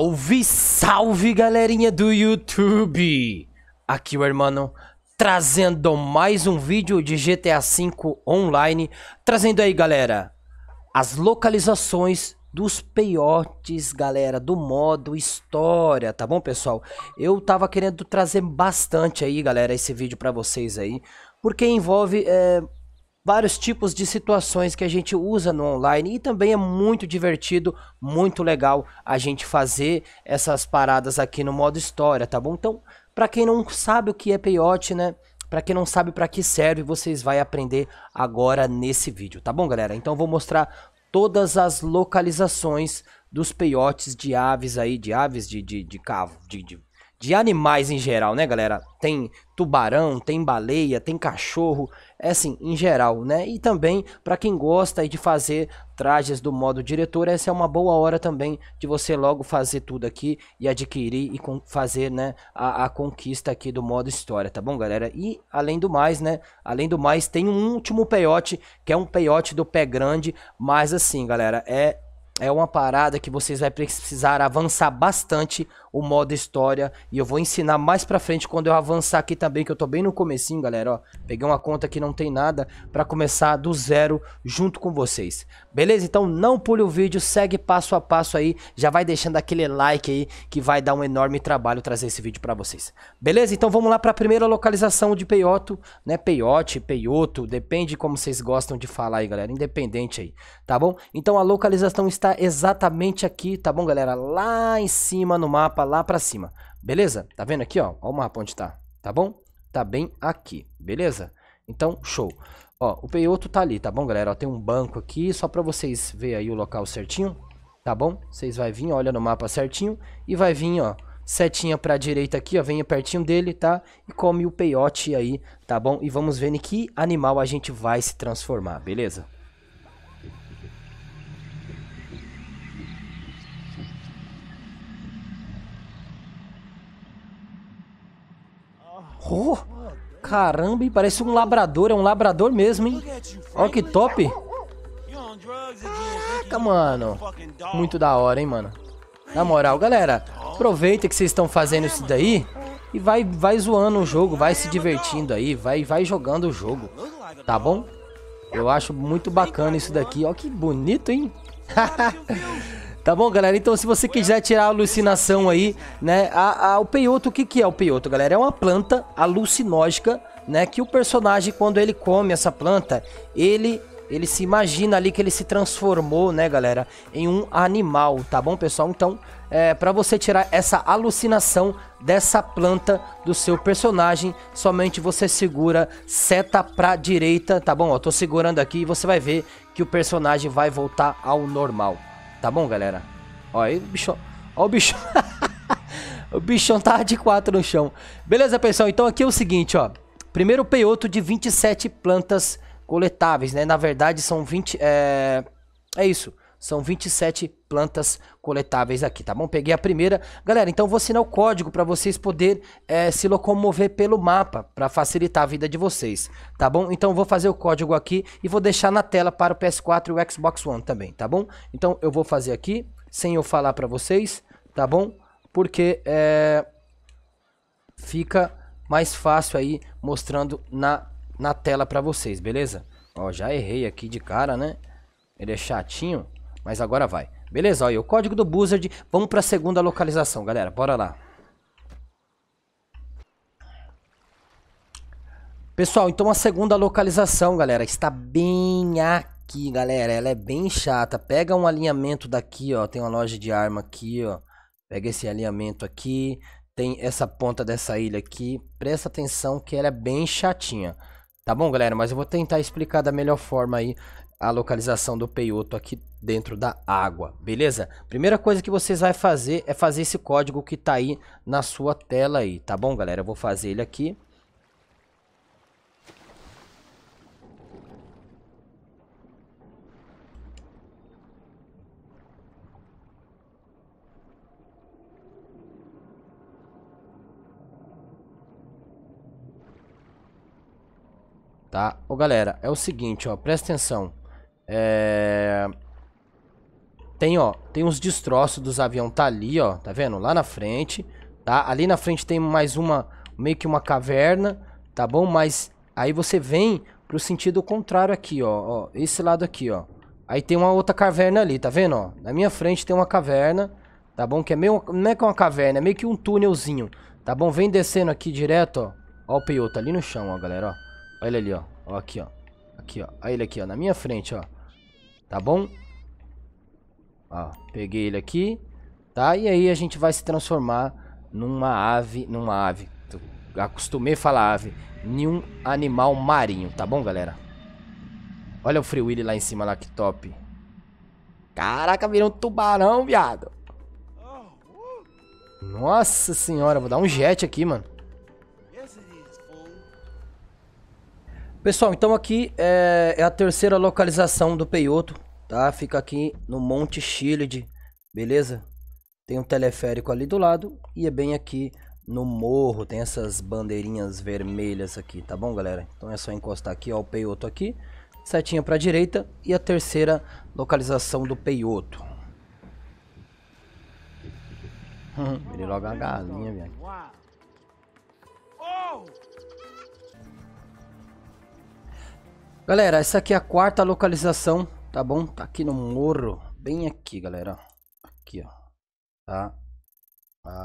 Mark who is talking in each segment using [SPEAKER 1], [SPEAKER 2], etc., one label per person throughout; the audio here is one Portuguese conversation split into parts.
[SPEAKER 1] Salve, salve galerinha do YouTube! Aqui o irmão trazendo mais um vídeo de GTA V Online, trazendo aí galera, as localizações dos peiotes, galera, do modo história, tá bom pessoal? Eu tava querendo trazer bastante aí galera, esse vídeo pra vocês aí, porque envolve é, vários tipos de situações que a gente usa no online e também é muito divertido, muito legal a gente fazer essas paradas aqui no modo história, tá bom? Então, para quem não sabe o que é peiote, né? Para quem não sabe para que serve, vocês vai aprender agora nesse vídeo, tá bom, galera? Então vou mostrar todas as localizações dos peiotes de aves aí, de aves de, de, de cavo, de, de de animais em geral, né, galera? Tem tubarão, tem baleia, tem cachorro, é assim, em geral, né? E também para quem gosta de fazer trajes do modo diretor, essa é uma boa hora também de você logo fazer tudo aqui e adquirir e fazer, né, a, a conquista aqui do modo história, tá bom, galera? E além do mais, né, além do mais, tem um último peiote, que é um peiote do pé grande, mas assim, galera, é é uma parada que vocês vai precisar avançar bastante o modo história e eu vou ensinar mais pra frente quando eu avançar aqui também, que eu tô bem no comecinho, galera, ó. Peguei uma conta que não tem nada pra começar do zero junto com vocês. Beleza? Então não pule o vídeo, segue passo a passo aí, já vai deixando aquele like aí que vai dar um enorme trabalho trazer esse vídeo pra vocês. Beleza? Então vamos lá pra primeira localização de peioto, né? Peiote, peioto, depende como vocês gostam de falar aí, galera, independente aí, tá bom? Então a localização está exatamente aqui, tá bom, galera? Lá em cima no mapa mapa lá pra cima. Beleza? Tá vendo aqui, ó? Ó o mapa onde tá. Tá bom? Tá bem aqui. Beleza? Então, show. Ó, o peioto tá ali, tá bom, galera? Ó, tem um banco aqui, só pra vocês verem aí o local certinho, tá bom? Vocês vai vir, olha no mapa certinho, e vai vir, ó, setinha pra direita aqui, ó, venha pertinho dele, tá? E come o peiote aí, tá bom? E vamos ver em que animal a gente vai se transformar, beleza? Oh, caramba, Parece um labrador. É um labrador mesmo, hein? Olha que top. Caraca, mano. Muito da hora, hein, mano. Na moral, galera, aproveita que vocês estão fazendo isso daí e vai, vai zoando o jogo, vai se divertindo aí, vai, vai jogando o jogo, tá bom? Eu acho muito bacana isso daqui. Olha que bonito, hein? Tá bom, galera? Então, se você quiser tirar a alucinação aí, né? A, a, o peioto, o que, que é o peioto, galera? É uma planta alucinógica, né? Que o personagem, quando ele come essa planta, ele ele se imagina ali que ele se transformou, né, galera, em um animal, tá bom, pessoal? Então, é, para você tirar essa alucinação dessa planta do seu personagem, somente você segura seta pra direita, tá bom? Ó, tô segurando aqui e você vai ver que o personagem vai voltar ao normal. Tá bom, galera? Ó, aí o bichão. Ó, o bichão. o bichão tá de 4 no chão. Beleza, pessoal? Então aqui é o seguinte, ó. Primeiro peioto de 27 plantas coletáveis, né? Na verdade, são 20. É, é isso. São 27 plantas coletáveis aqui, tá bom? Peguei a primeira. Galera, então vou assinar o código para vocês poderem é, se locomover pelo mapa, para facilitar a vida de vocês, tá bom? Então vou fazer o código aqui e vou deixar na tela para o PS4 e o Xbox One também, tá bom? Então eu vou fazer aqui, sem eu falar para vocês, tá bom? Porque é, fica mais fácil aí mostrando na, na tela para vocês, beleza? Ó, já errei aqui de cara, né? Ele é chatinho. Mas agora vai. Beleza, olha o código do Buzzard. Vamos para a segunda localização, galera. Bora lá. Pessoal, então a segunda localização, galera, está bem aqui, galera. Ela é bem chata. Pega um alinhamento daqui, ó. Tem uma loja de arma aqui, ó. Pega esse alinhamento aqui. Tem essa ponta dessa ilha aqui. Presta atenção que ela é bem chatinha. Tá bom, galera? Mas eu vou tentar explicar da melhor forma aí a localização do peioto aqui dentro da água, beleza? Primeira coisa que vocês vai fazer é fazer esse código que tá aí na sua tela aí, tá bom, galera? Eu vou fazer ele aqui. Tá? Ô galera, é o seguinte, ó, presta atenção. É... Tem, ó, tem uns destroços dos aviões, tá ali, ó, tá vendo? Lá na frente, tá? Ali na frente tem mais uma, meio que uma caverna, tá bom? Mas aí você vem pro sentido contrário aqui, ó, ó esse lado aqui, ó. Aí tem uma outra caverna ali, tá vendo, ó? Na minha frente tem uma caverna, tá bom? Que é meio, não é que é uma caverna, é meio que um túnelzinho, tá bom? Vem descendo aqui direto, ó. Ó o peioto tá ali no chão, ó, galera, ó. Olha ele ali, ó. Ó aqui, ó. Aqui, ó. Olha ele aqui, ó, na minha frente, ó. Tá bom? Ó, peguei ele aqui. Tá? E aí a gente vai se transformar numa ave, numa ave. Acostumei a falar ave. Nenhum animal marinho, tá bom, galera? Olha o Free Willy lá em cima, lá que top. Caraca, virou um tubarão, viado. Oh, uh. Nossa senhora, vou dar um jet aqui, mano. Pessoal, então aqui é, é a terceira localização do Peioto, tá? Fica aqui no Monte Chile, beleza? Tem um teleférico ali do lado e é bem aqui no morro, tem essas bandeirinhas vermelhas aqui, tá bom, galera? Então é só encostar aqui, ó, o Peioto aqui, setinha para direita e a terceira localização do Peioto. Ele logo a galinha, velho. Galera, essa aqui é a quarta localização, tá bom? Tá aqui no morro, bem aqui, galera. Aqui, ó. Tá?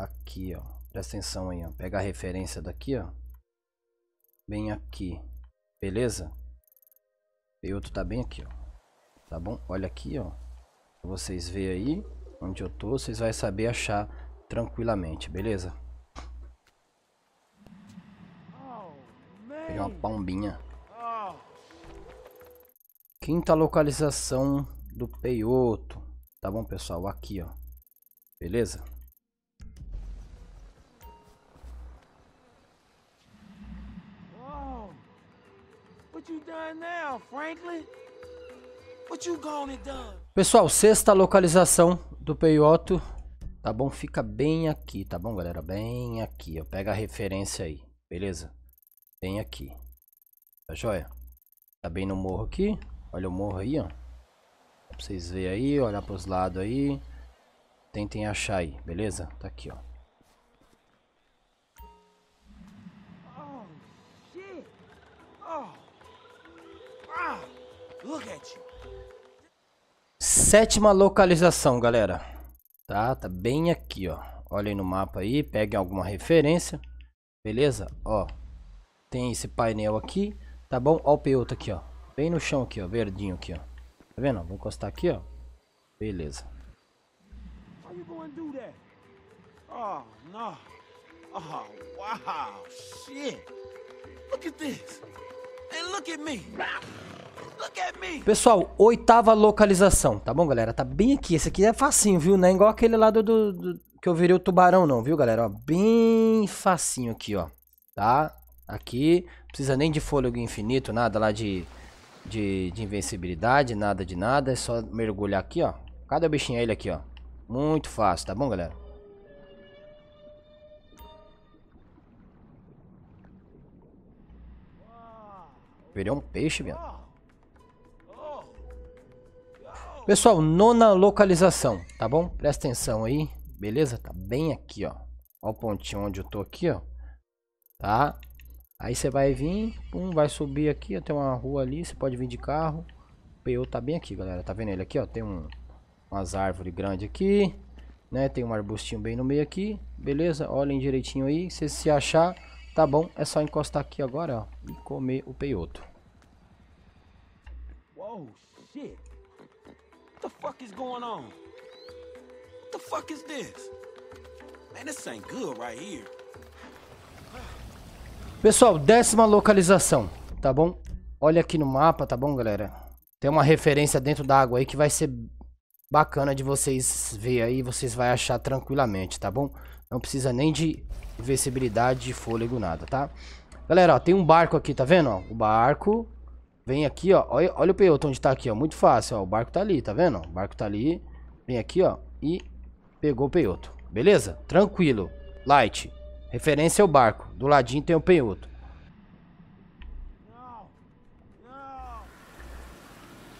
[SPEAKER 1] Aqui, ó. Presta atenção aí, ó. Pega a referência daqui, ó. Bem aqui. Beleza? E outro tá bem aqui, ó. Tá bom? Olha aqui, ó. Pra vocês verem aí onde eu tô, vocês vão saber achar tranquilamente, beleza? Oh, Pegar uma pombinha. Quinta localização do peioto. Tá bom, pessoal? Aqui, ó. Beleza? Pessoal, sexta localização do peioto. Tá bom? Fica bem aqui, tá bom, galera? Bem aqui, ó. Pega a referência aí, beleza? Bem aqui. Tá joia? Tá bem no morro aqui. Olha o morro aí, ó. Pra vocês verem aí, olhar pros lados aí. Tentem achar aí, beleza? Tá aqui, ó. Sétima localização, galera. Tá, tá bem aqui, ó. Olhem no mapa aí, peguem alguma referência. Beleza? Ó. Tem esse painel aqui, tá bom? Ó o peito aqui, ó. Bem no chão aqui, ó. Verdinho aqui, ó. Tá vendo? Vou encostar aqui, ó. Beleza. Oh, Oh, wow. Shit. Look at this. And look at me. Pessoal, oitava localização, tá bom, galera? Tá bem aqui. Esse aqui é facinho, viu? Não é igual aquele lá do, do, do que eu virei o tubarão, não, viu, galera? Ó, bem facinho aqui, ó. Tá? Aqui. Não precisa nem de fôlego infinito, nada lá de de, de invencibilidade, nada de nada. É só mergulhar aqui, ó. Cada bichinho é ele aqui, ó. Muito fácil, tá bom, galera? Perdeu um peixe, velho. Pessoal, nona localização, tá bom? Presta atenção aí, beleza? Tá bem aqui, ó. Ó o pontinho onde eu tô aqui, ó. Tá? Aí você vai vir, um vai subir aqui, ó, tem uma rua ali, você pode vir de carro. O PO tá bem aqui, galera. Tá vendo ele aqui, ó? Tem um, umas árvores grandes aqui, né? Tem um arbustinho bem no meio aqui, beleza? Olhem direitinho aí, se se achar, tá bom. É só encostar aqui agora, ó, e comer o peioto. Whoa, shit. What the fuck is going on? What the fuck is this? Man, this ain't good right here. Pessoal, décima localização, tá bom? Olha aqui no mapa, tá bom, galera? Tem uma referência dentro da água aí que vai ser bacana de vocês ver aí, vocês vai achar tranquilamente, tá bom? Não precisa nem de visibilidade de fôlego, nada, tá? Galera, ó, tem um barco aqui, tá vendo? Ó, o barco vem aqui, ó. Olha, olha o peioto onde tá aqui, ó. Muito fácil, ó. O barco tá ali, tá vendo? O barco tá ali. Vem aqui, ó. E pegou o peioto. Beleza? Tranquilo. Light. Referência é o barco. Do ladinho tem o um penhoto.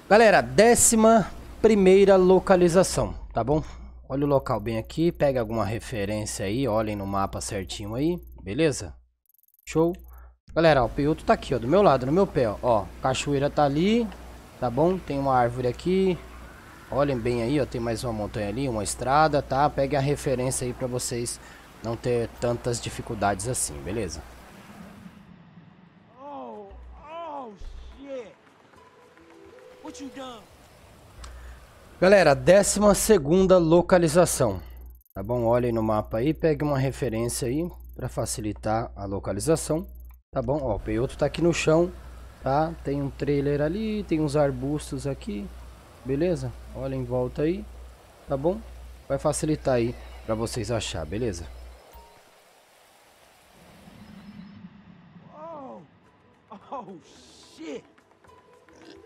[SPEAKER 1] Galera, décima primeira localização, tá bom? Olha o local bem aqui, pega alguma referência aí, olhem no mapa certinho aí, beleza? Show? Galera, ó, o peioto tá aqui, ó, do meu lado, no meu pé, ó. ó. Cachoeira tá ali, tá bom? Tem uma árvore aqui. Olhem bem aí, ó, tem mais uma montanha ali, uma estrada, tá? Pegue a referência aí pra vocês não ter tantas dificuldades assim, beleza? Oh, oh, Galera, 12 localização. Tá bom? Olhem no mapa aí, pegue uma referência aí para facilitar a localização. Tá bom? Ó, o peioto tá aqui no chão, tá? Tem um trailer ali, tem uns arbustos aqui. Beleza? Olha em volta aí, tá bom? Vai facilitar aí para vocês achar, beleza? Oh, shit.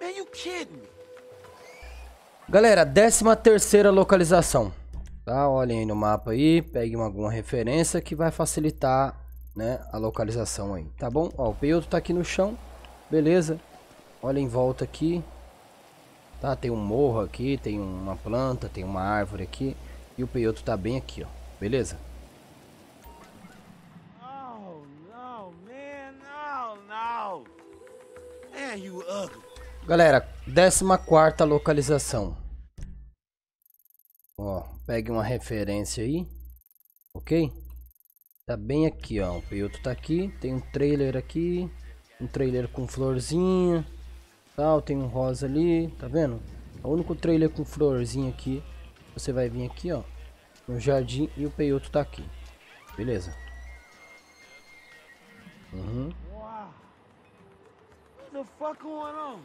[SPEAKER 1] Man, you kidding Galera, 13 terceira localização. Tá? Olhem aí no mapa aí, peguem alguma referência que vai facilitar né, a localização aí, tá bom? Ó, o peioto tá aqui no chão, beleza. Olha em volta aqui, tá? Tem um morro aqui, tem uma planta, tem uma árvore aqui. E o peioto tá bem aqui, ó, beleza? Galera, 14 localização. Ó, pegue uma referência aí. Ok? Tá bem aqui, ó. O Peioto tá aqui. Tem um trailer aqui. Um trailer com florzinha. Tal, tem um rosa ali. Tá vendo? O único trailer com florzinha aqui. Você vai vir aqui, ó. No jardim e o Peioto tá aqui. Beleza. Uhum the fuck going on?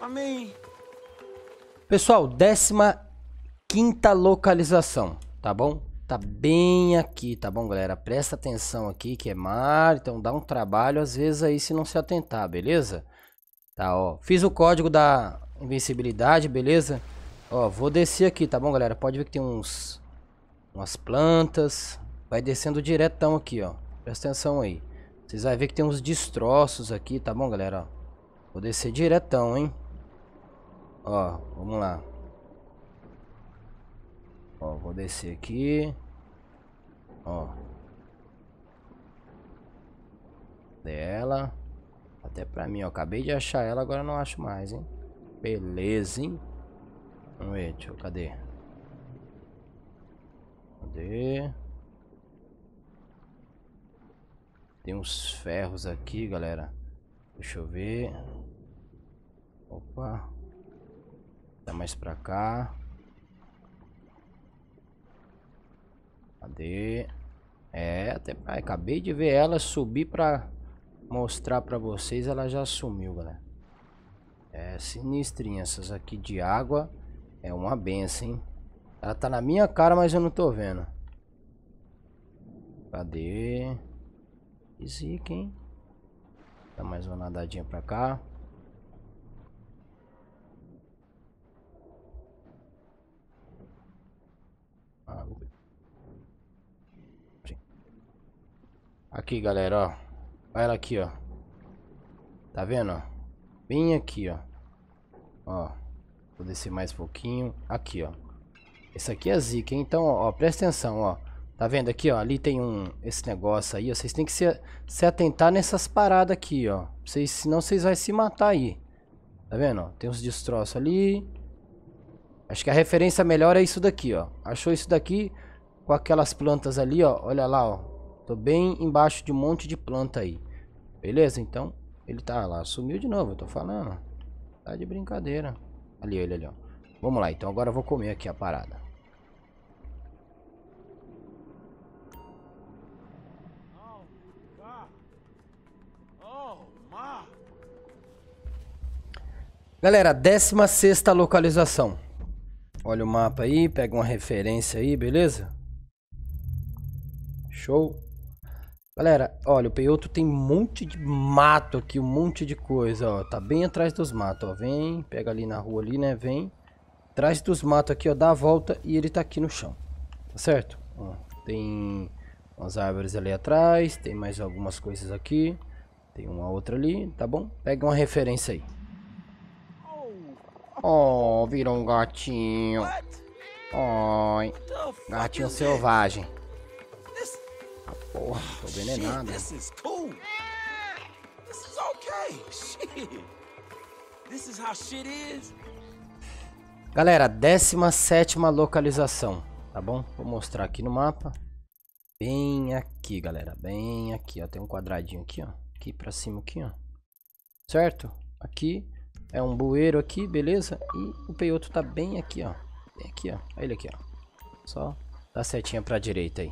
[SPEAKER 1] I mean... Pessoal, décima quinta localização, tá bom? Tá bem aqui, tá bom, galera? Presta atenção aqui que é mar, então dá um trabalho às vezes aí se não se atentar, beleza? Tá, ó. Fiz o código da invencibilidade, beleza? Ó, vou descer aqui, tá bom, galera? Pode ver que tem uns umas plantas. Vai descendo diretão aqui, ó. Presta atenção aí. Vocês vão ver que tem uns destroços aqui, tá bom, galera? vou descer diretão, hein? Ó, vamos lá. Ó, vou descer aqui. Ó. Dela. Até pra mim, ó. Acabei de achar ela, agora não acho mais, hein? Beleza, hein? Vamos ver, deixa eu... Cadê? Cadê? Tem uns ferros aqui, galera. Deixa eu ver. Opa. Tá mais pra cá. Cadê? É, até... Ah, acabei de ver ela subir pra mostrar pra vocês. Ela já sumiu, galera. É sinistrinha. Essas aqui de água é uma benção, hein? Ela tá na minha cara, mas eu não tô vendo. Cadê? Que zica, hein? Dá mais uma nadadinha pra cá. Ah, aqui, galera, ó. Olha ela aqui, ó. Tá vendo, ó? Bem aqui, ó. Ó. Vou descer mais um pouquinho. Aqui, ó. Esse aqui é zica, hein? Então, ó, ó presta atenção, ó. Tá vendo aqui, ó? Ali tem um esse negócio aí, ó. Vocês têm que se, se atentar nessas paradas aqui, ó. Vocês, senão vocês vão se matar aí. Tá vendo, ó? Tem uns destroços ali. Acho que a referência melhor é isso daqui, ó. Achou isso daqui com aquelas plantas ali, ó. Olha lá, ó. Tô bem embaixo de um monte de planta aí. Beleza, então. Ele tá lá. Sumiu de novo, eu tô falando. Tá de brincadeira. Ali, ele ali, ó. Vamos lá, então agora eu vou comer aqui a parada. Galera, 16 localização. Olha o mapa aí, pega uma referência aí, beleza? Show. Galera, olha, o Peioto tem um monte de mato aqui, um monte de coisa, ó. Tá bem atrás dos matos, ó. Vem, pega ali na rua ali, né? Vem. Atrás dos matos aqui, ó. Dá a volta e ele tá aqui no chão. Tá certo? Ó, tem umas árvores ali atrás. Tem mais algumas coisas aqui. Tem uma outra ali, tá bom? Pega uma referência aí. Oh, virou um gatinho. Oi. Gatinho selvagem. Ah, porra, tô envenenado. Galera, 17 localização, tá bom? Vou mostrar aqui no mapa. Bem aqui, galera. Bem aqui, ó. Tem um quadradinho aqui, ó. Aqui pra cima aqui, ó. Certo? Aqui é um bueiro aqui, beleza? E o peioto tá bem aqui, ó. Bem aqui, ó. Olha ele aqui, ó. Só dá setinha pra direita aí.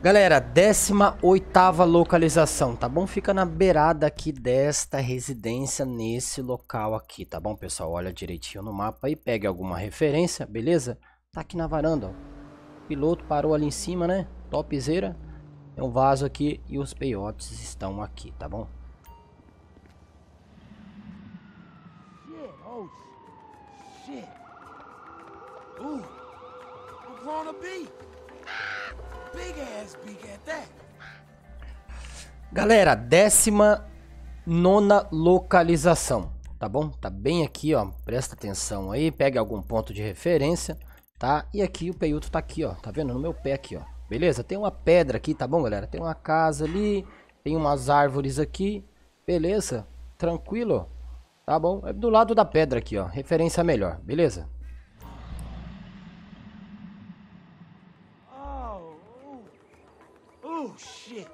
[SPEAKER 1] Galera, 18ª localização, tá bom? Fica na beirada aqui desta residência, nesse local aqui, tá bom, pessoal? Olha direitinho no mapa e pegue alguma referência, beleza? Tá aqui na varanda, ó piloto parou ali em cima, né? Topzera. É um vaso aqui e os peiotes estão aqui, tá bom? Shit, oh shit. Ooh, Big ass at that. Galera, décima nona localização, tá bom? Tá bem aqui, ó. Presta atenção aí, pegue algum ponto de referência tá? E aqui o peiúto tá aqui, ó, tá vendo? No meu pé aqui, ó. Beleza? Tem uma pedra aqui, tá bom, galera? Tem uma casa ali, tem umas árvores aqui, beleza? Tranquilo, tá bom? É do lado da pedra aqui, ó, referência melhor, beleza? Oh, oh, oh shit.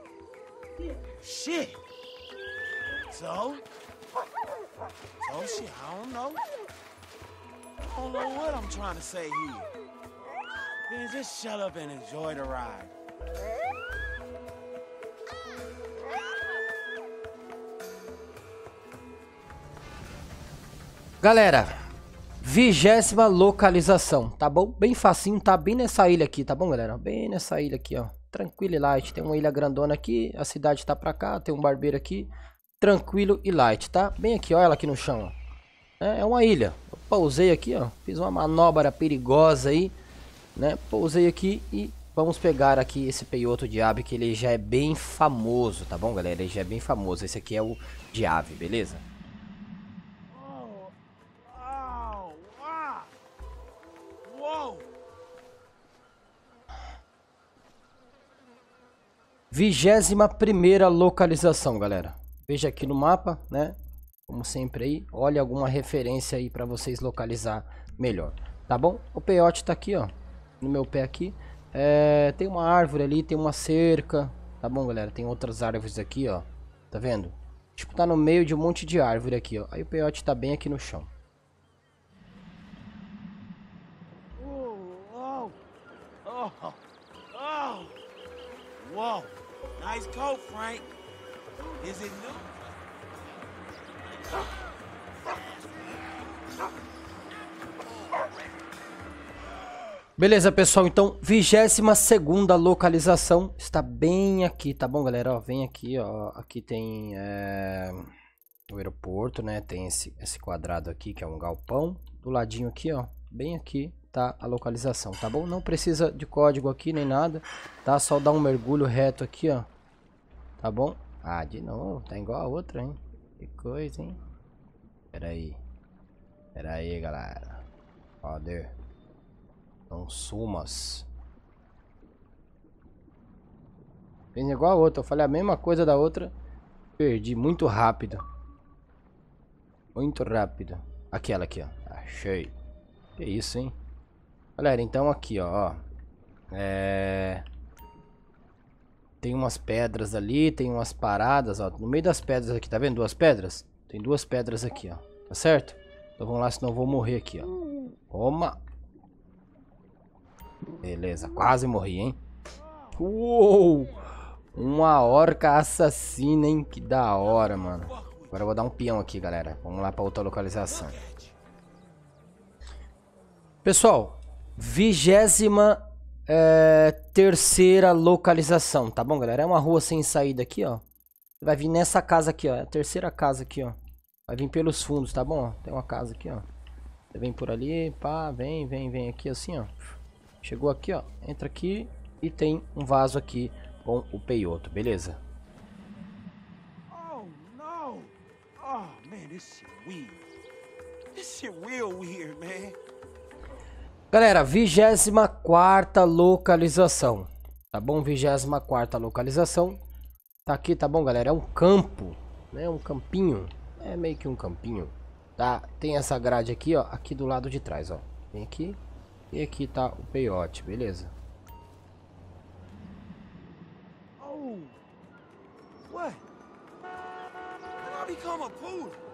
[SPEAKER 1] Shit. So? So shit, I don't know don't oh, know what I'm trying to say here. Man, just shut up and enjoy the ride. Galera, vigésima localização, tá bom? Bem facinho, tá bem nessa ilha aqui, tá bom, galera? Bem nessa ilha aqui, ó. Tranquilo e light. Tem uma ilha grandona aqui, a cidade tá pra cá, tem um barbeiro aqui. Tranquilo e light, tá? Bem aqui, ó, ela aqui no chão, ó. É, é uma ilha. Eu pousei aqui, ó. Fiz uma manobra perigosa aí, né? Pousei aqui e vamos pegar aqui esse peioto de ave que ele já é bem famoso, tá bom, galera? Ele já é bem famoso. Esse aqui é o de ave, beleza? Vigésima primeira localização, galera. Veja aqui no mapa, né? como sempre aí, olhe alguma referência aí para vocês localizar melhor, tá bom? O peiote tá aqui, ó, no meu pé aqui, é, tem uma árvore ali, tem uma cerca, tá bom, galera? Tem outras árvores aqui, ó, tá vendo? Tipo, tá no meio de um monte de árvore aqui, ó, aí o peiote tá bem aqui no chão. Whoa, nice coat, Frank. Is it new? Beleza, pessoal. Então, 22 segunda localização está bem aqui, tá bom, galera? Ó, vem aqui, ó. Aqui tem é, o aeroporto, né? Tem esse, esse quadrado aqui, que é um galpão. Do ladinho aqui, ó. Bem aqui tá a localização, tá bom? Não precisa de código aqui nem nada, tá? Só dar um mergulho reto aqui, ó. Tá bom? Ah, de novo. Tá igual a outra, hein? Que coisa, hein? Pera aí. Pera aí, galera. Cadê? são sumas. Fez igual a outra. Eu falei a mesma coisa da outra. Perdi muito rápido. Muito rápido. Aquela aqui, ó. Achei. Que isso, hein? Galera, então aqui, ó. É... Tem umas pedras ali, tem umas paradas, ó. No meio das pedras aqui, tá vendo? Duas pedras? Tem duas pedras aqui, ó. Tá certo? Então vamos lá, senão eu vou morrer aqui, ó. Toma! Beleza, quase morri, hein? Uou! Uma orca assassina, hein? Que da hora, mano. Agora eu vou dar um peão aqui, galera. Vamos lá pra outra localização. Pessoal, vigésima é, terceira localização, tá bom, galera? É uma rua sem saída aqui, ó. Vai vir nessa casa aqui, ó. É a terceira casa aqui, ó. Vai vir pelos fundos, tá bom? Tem uma casa aqui, ó. Você vem por ali, pá, vem, vem, vem aqui assim, ó. Chegou aqui, ó. Entra aqui e tem um vaso aqui com o peioto, beleza? Oh, não! Oh, man, this shit weird. This shit real weird, man. Galera, 24 localização. Tá bom? 24 localização. Tá aqui, tá bom, galera? É um campo, né? Um campinho. É meio que um campinho. Tá? Tem essa grade aqui, ó. Aqui do lado de trás, ó. Vem aqui. E aqui tá o peiote, beleza? Oh. What? not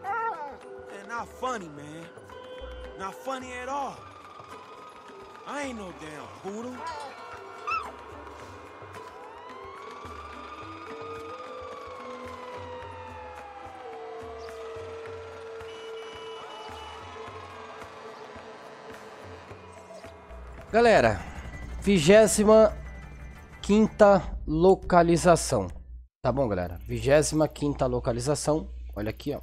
[SPEAKER 1] ah! é funny, man. Not funny at all ain't no damn poodle. Galera, vigésima quinta localização. Tá bom, galera? Vigésima quinta localização. Olha aqui, ó.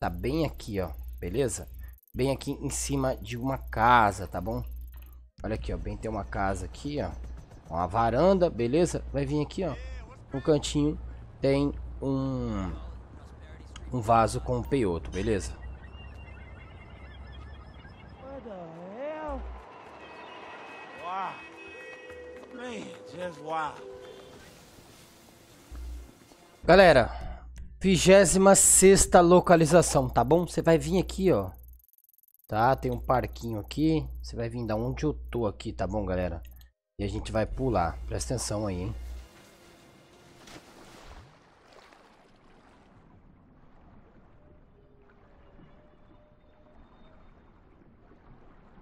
[SPEAKER 1] Tá bem aqui, ó. Beleza? Bem aqui em cima de uma casa, tá bom? Olha aqui, ó. Bem tem uma casa aqui, ó. Uma varanda, beleza? Vai vir aqui, ó. No cantinho tem um, um vaso com um peioto, beleza? Galera, 26 sexta localização, tá bom? Você vai vir aqui, ó. Tá, tem um parquinho aqui. Você vai vir da onde eu tô aqui, tá bom, galera? E a gente vai pular. Presta atenção aí, hein?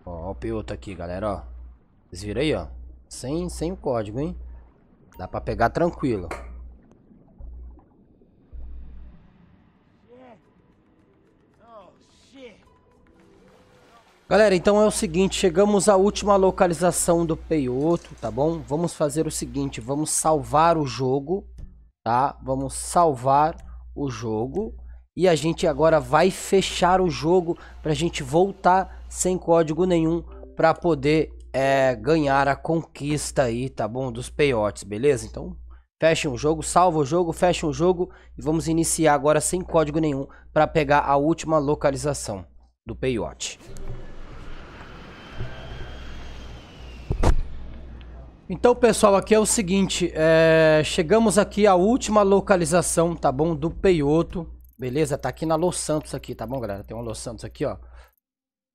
[SPEAKER 1] Ó, o p aqui, galera, ó. Vocês viram aí, ó. Sem, sem o código, hein? Dá pra pegar tranquilo. Galera, então é o seguinte, chegamos à última localização do peioto, tá bom? Vamos fazer o seguinte, vamos salvar o jogo, tá? Vamos salvar o jogo e a gente agora vai fechar o jogo para a gente voltar sem código nenhum para poder é, ganhar a conquista aí, tá bom? Dos peiotes, beleza? Então fecha o jogo, salva o jogo, fecha o jogo e vamos iniciar agora sem código nenhum para pegar a última localização do peiote. Então, pessoal, aqui é o seguinte, é... chegamos aqui à última localização, tá bom, do Peioto, beleza? Tá aqui na Los Santos aqui, tá bom, galera? Tem uma Los Santos aqui, ó,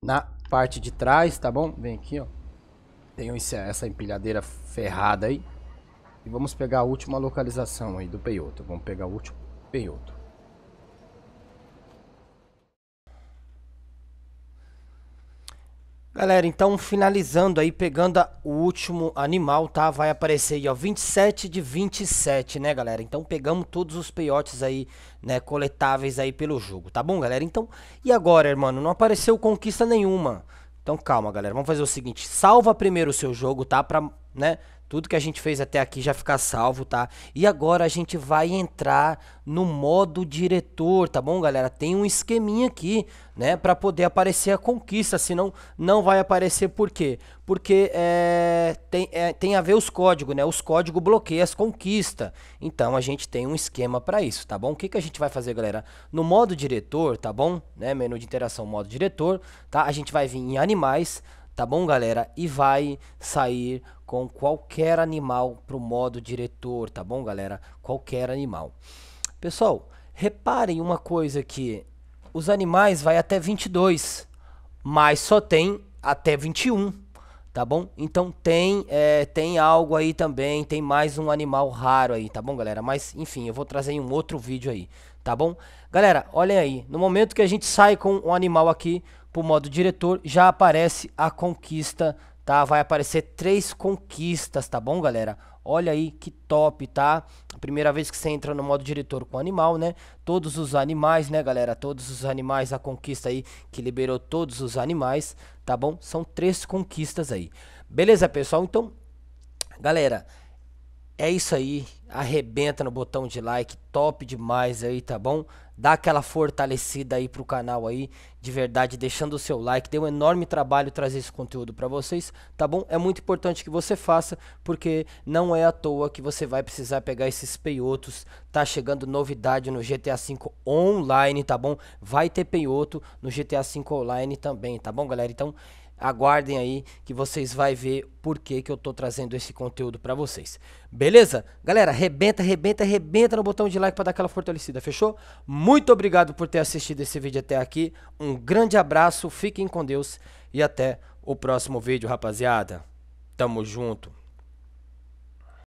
[SPEAKER 1] na parte de trás, tá bom? Vem aqui, ó, tem essa empilhadeira ferrada aí, e vamos pegar a última localização aí do Peioto, vamos pegar o último Peioto. Galera, então finalizando aí, pegando a, o último animal, tá? Vai aparecer aí, ó, 27 de 27, né, galera? Então pegamos todos os peiotes aí, né, coletáveis aí pelo jogo, tá bom, galera? Então, e agora, irmão? Não apareceu conquista nenhuma. Então calma, galera, vamos fazer o seguinte, salva primeiro o seu jogo, tá? Pra, né, tudo que a gente fez até aqui já fica salvo, tá? E agora a gente vai entrar no modo diretor, tá bom, galera? Tem um esqueminha aqui, né? Pra poder aparecer a conquista, senão não vai aparecer por quê? Porque é, tem, é, tem a ver os códigos, né? Os códigos bloqueiam as conquistas. Então a gente tem um esquema para isso, tá bom? O que, que a gente vai fazer, galera? No modo diretor, tá bom? Né? Menu de interação, modo diretor, tá? A gente vai vir em animais, tá bom, galera? E vai sair com qualquer animal para o modo diretor, tá bom, galera? Qualquer animal. Pessoal, reparem uma coisa aqui. Os animais vai até 22, mas só tem até 21, tá bom? Então tem, é, tem algo aí também, tem mais um animal raro aí, tá bom, galera? Mas, enfim, eu vou trazer em um outro vídeo aí, tá bom? Galera, olhem aí, no momento que a gente sai com um animal aqui pro modo diretor, já aparece a conquista tá? Vai aparecer três conquistas, tá bom, galera? Olha aí que top, tá? Primeira vez que você entra no modo diretor com animal, né? Todos os animais, né, galera? Todos os animais, a conquista aí que liberou todos os animais, tá bom? São três conquistas aí. Beleza, pessoal? Então, galera, é isso aí, arrebenta no botão de like, top demais aí, tá bom? Dá aquela fortalecida aí pro canal aí, de verdade, deixando o seu like. Deu um enorme trabalho trazer esse conteúdo para vocês, tá bom? É muito importante que você faça, porque não é à toa que você vai precisar pegar esses peiotos. Tá chegando novidade no GTA V online, tá bom? Vai ter peioto no GTA V online também, tá bom, galera? Então, aguardem aí que vocês vai ver por que, que eu tô trazendo esse conteúdo para vocês. Beleza? Galera, rebenta, rebenta, rebenta no botão de like para dar aquela fortalecida, fechou? Muito obrigado por ter assistido esse vídeo até aqui. Um grande abraço, fiquem com Deus e até o próximo vídeo, rapaziada. Tamo junto.